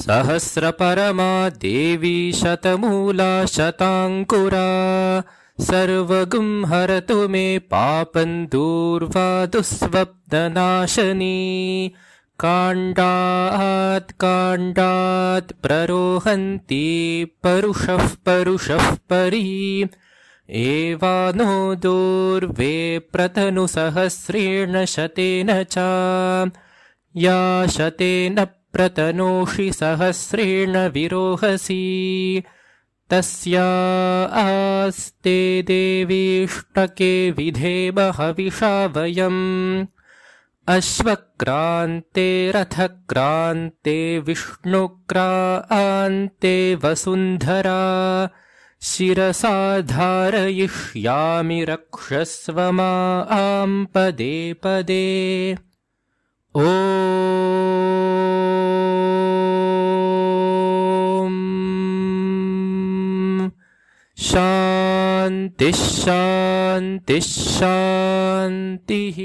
सहस्रपरमा देवी शतमूला शताङ्कुरा हरतु मे पापन् दुःस्वप्ननाशनी काण्डात् काण्डात् प्ररोहन्ति परुषः परुषः परी एवानो दोर्वे प्रतनुसहस्रेण शतेन च या शतेन प्रतनोषि सहस्रेण विरोहसि तस्या आस्ते देवीष्टके विधे महविषा वयम् अश्वक्रान्ते रथक्रान्ते विष्णुक्रान्ते वसुन्धरा वसुन्धरा धारयिष्यामि रक्षस्व मा आम् पदे पदे ओ शान्तिः